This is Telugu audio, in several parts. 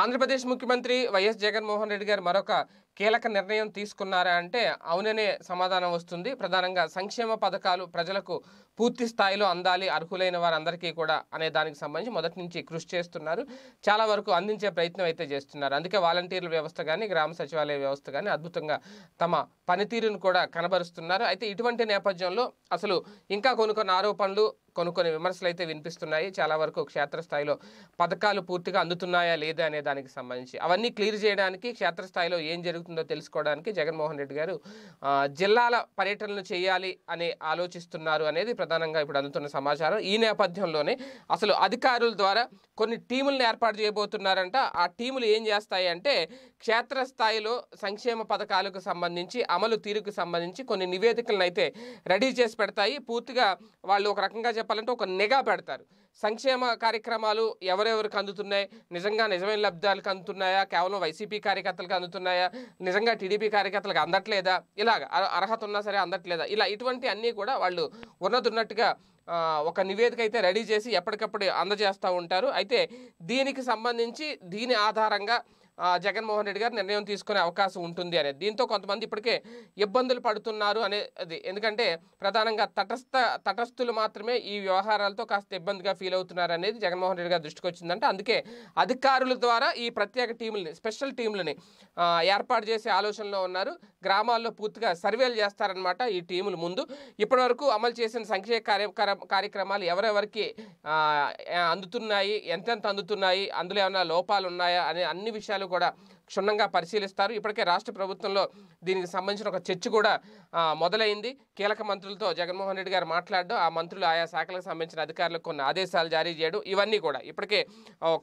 ఆంధ్రప్రదేశ్ ముఖ్యమంత్రి వైఎస్ జగన్మోహన్ రెడ్డి గారు మరొక కీలక నిర్ణయం తీసుకున్నారా అంటే అవుననే సమాధానం వస్తుంది ప్రధానంగా సంక్షేమ పథకాలు ప్రజలకు పూర్తి స్థాయిలో అందాలి అర్హులైన వారందరికీ కూడా అనే దానికి సంబంధించి మొదటి నుంచి కృషి చేస్తున్నారు చాలా వరకు అందించే ప్రయత్నం అయితే చేస్తున్నారు అందుకే వాలంటీర్ల వ్యవస్థ కానీ గ్రామ సచివాలయ వ్యవస్థ కానీ అద్భుతంగా తమ పనితీరును కూడా కనబరుస్తున్నారు అయితే ఇటువంటి నేపథ్యంలో అసలు ఇంకా కొన్ని కొన్ని ఆరోపణలు కొన్ని కొన్ని విమర్శలు అయితే వినిపిస్తున్నాయి చాలా వరకు క్షేత్రస్థాయిలో పథకాలు పూర్తిగా అందుతున్నాయా లేదా అనే దానికి సంబంధించి అవన్నీ క్లియర్ చేయడానికి క్షేత్రస్థాయిలో ఏం జరుగుతుందో తెలుసుకోవడానికి జగన్మోహన్ రెడ్డి గారు జిల్లాల పర్యటనలు చేయాలి అని ఆలోచిస్తున్నారు అనేది ప్రధానంగా ఇప్పుడు అందుతున్న సమాచారం ఈ నేపథ్యంలోనే అసలు అధికారుల ద్వారా కొన్ని టీములను ఏర్పాటు చేయబోతున్నారంట ఆ టీములు ఏం చేస్తాయి అంటే క్షేత్రస్థాయిలో సంక్షేమ పథకాలకు సంబంధించి అమలు తీరుకు సంబంధించి కొన్ని నివేదికలను అయితే రెడీ చేసి పెడతాయి పూర్తిగా వాళ్ళు ఒక రకంగా చెప్పాలంటే ఒక నిఘా పెడతారు సంక్షేమ కార్యక్రమాలు ఎవరెవరికి అందుతున్నాయి నిజంగా నిజమైన లబ్ధాలకు అందుతున్నాయా కేవలం వైసీపీ కార్యకర్తలకు అందుతున్నాయా నిజంగా టీడీపీ కార్యకర్తలకు అందట్లేదా ఇలాగ అర్హత ఉన్నా సరే అందట్లేదా ఇలా ఇటువంటి అన్నీ కూడా వాళ్ళు ఉన్నది ఒక నివేదిక అయితే రెడీ చేసి ఎప్పటికప్పుడు అందజేస్తూ ఉంటారు అయితే దీనికి సంబంధించి దీని ఆధారంగా జగన్మోహన్ రెడ్డి గారు నిర్ణయం తీసుకునే అవకాశం ఉంటుంది అనేది దీంతో కొంతమంది ఇప్పటికే ఇబ్బందులు పడుతున్నారు అనేది ఎందుకంటే ప్రధానంగా తటస్థ తటస్థులు మాత్రమే ఈ వ్యవహారాలతో కాస్త ఇబ్బందిగా ఫీల్ అవుతున్నారు అనేది జగన్మోహన్ రెడ్డి గారు దృష్టికి వచ్చిందంటే అందుకే అధికారుల ద్వారా ఈ ప్రత్యేక టీములని స్పెషల్ టీములని ఏర్పాటు చేసే ఆలోచనలో ఉన్నారు గ్రామాల్లో పూర్తిగా సర్వేలు చేస్తారనమాట ఈ టీములు ముందు ఇప్పటివరకు అమలు చేసిన సంక్షేమ కార్య కార్యక్రమాలు ఎవరెవరికి అందుతున్నాయి ఎంతెంత అందుతున్నాయి అందులో ఏమైనా లోపాలు ఉన్నాయా అనే అన్ని విషయాలు కూడా క్షుణ్ణంగా పరిశీలిస్తారు ఇప్పటికే రాష్ట్ర ప్రభుత్వంలో దీనికి సంబంధించిన ఒక చర్చ కూడా మొదలైంది కీలక మంత్రులతో జగన్మోహన్ రెడ్డి గారు మాట్లాడడం ఆ మంత్రులు ఆయా శాఖలకు సంబంధించిన అధికారులకు కొన్ని ఆదేశాలు జారీ చేయడం ఇవన్నీ కూడా ఇప్పటికే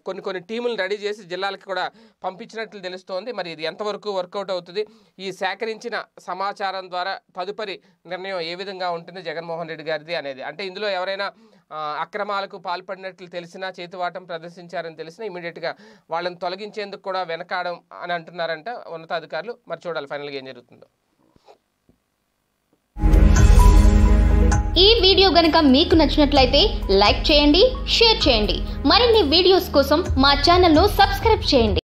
కొన్ని కొన్ని టీములు రెడీ చేసి జిల్లాలకు కూడా పంపించినట్లు తెలుస్తోంది మరి ఇది ఎంతవరకు వర్కౌట్ అవుతుంది ఈ సేకరించిన సమాచారం ద్వారా తదుపరి నిర్ణయం ఏ విధంగా ఉంటుంది జగన్మోహన్ రెడ్డి గారిది అనేది అంటే ఇందులో ఎవరైనా అక్రమాలకు పాల్పడినట్లు తెలిసినా చేతివాటం ప్రదర్శించారని తెలిసినా ఇమీడియట్గా వాళ్ళని తొలగించేందుకు కూడా వెనకాడం అని అంటున్నారంట ఉన్నతాధికారులు మరి చూడాలి ఫైనల్గా ఏం జరుగుతుందో ఈ వీడియో గనక మీకు నచ్చినట్లయితే లైక్ చేయండి షేర్ చేయండి మరిన్ని వీడియోస్ కోసం మా ఛానల్ను సబ్స్క్రైబ్ చేయండి